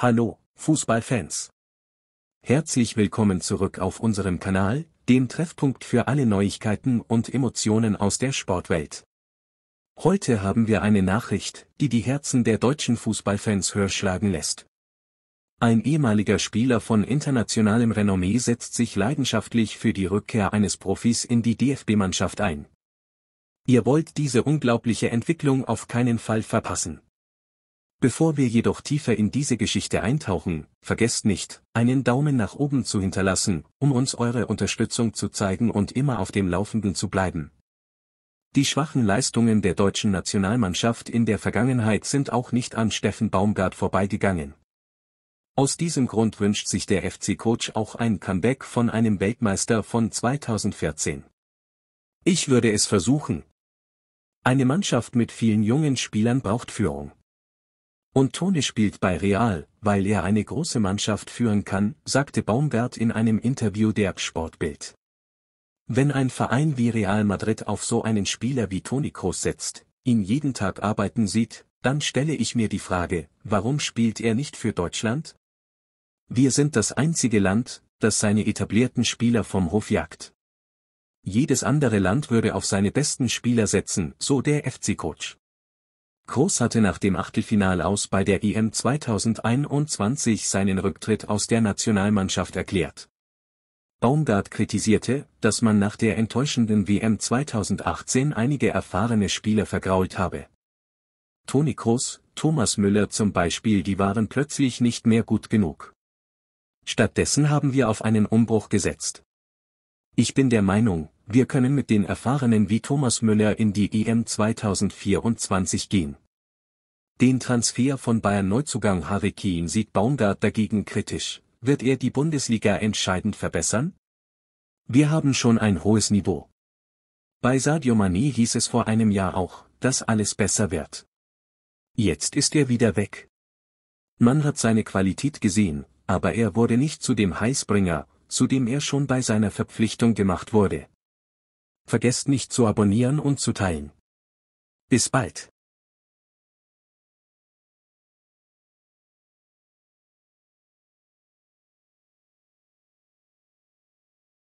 Hallo, Fußballfans. Herzlich willkommen zurück auf unserem Kanal, dem Treffpunkt für alle Neuigkeiten und Emotionen aus der Sportwelt. Heute haben wir eine Nachricht, die die Herzen der deutschen Fußballfans höher schlagen lässt. Ein ehemaliger Spieler von internationalem Renommee setzt sich leidenschaftlich für die Rückkehr eines Profis in die DFB-Mannschaft ein. Ihr wollt diese unglaubliche Entwicklung auf keinen Fall verpassen. Bevor wir jedoch tiefer in diese Geschichte eintauchen, vergesst nicht, einen Daumen nach oben zu hinterlassen, um uns eure Unterstützung zu zeigen und immer auf dem Laufenden zu bleiben. Die schwachen Leistungen der deutschen Nationalmannschaft in der Vergangenheit sind auch nicht an Steffen Baumgart vorbeigegangen. Aus diesem Grund wünscht sich der FC-Coach auch ein Comeback von einem Weltmeister von 2014. Ich würde es versuchen. Eine Mannschaft mit vielen jungen Spielern braucht Führung. Und Toni spielt bei Real, weil er eine große Mannschaft führen kann, sagte Baumgart in einem Interview der Sportbild. Wenn ein Verein wie Real Madrid auf so einen Spieler wie Toni Kroos setzt, ihn jeden Tag arbeiten sieht, dann stelle ich mir die Frage, warum spielt er nicht für Deutschland? Wir sind das einzige Land, das seine etablierten Spieler vom Hof jagt. Jedes andere Land würde auf seine besten Spieler setzen, so der FC-Coach. Kroos hatte nach dem Achtelfinal aus bei der EM 2021 seinen Rücktritt aus der Nationalmannschaft erklärt. Baumgart kritisierte, dass man nach der enttäuschenden WM 2018 einige erfahrene Spieler vergrault habe. Toni Kroos, Thomas Müller zum Beispiel, die waren plötzlich nicht mehr gut genug. Stattdessen haben wir auf einen Umbruch gesetzt. Ich bin der Meinung, wir können mit den Erfahrenen wie Thomas Müller in die EM 2024 gehen. Den Transfer von Bayern Neuzugang Harry Kien sieht Baumgart dagegen kritisch. Wird er die Bundesliga entscheidend verbessern? Wir haben schon ein hohes Niveau. Bei Sadio Mané hieß es vor einem Jahr auch, dass alles besser wird. Jetzt ist er wieder weg. Man hat seine Qualität gesehen, aber er wurde nicht zu dem Heißbringer, zu dem er schon bei seiner Verpflichtung gemacht wurde. Vergesst nicht zu abonnieren und zu teilen. Bis bald.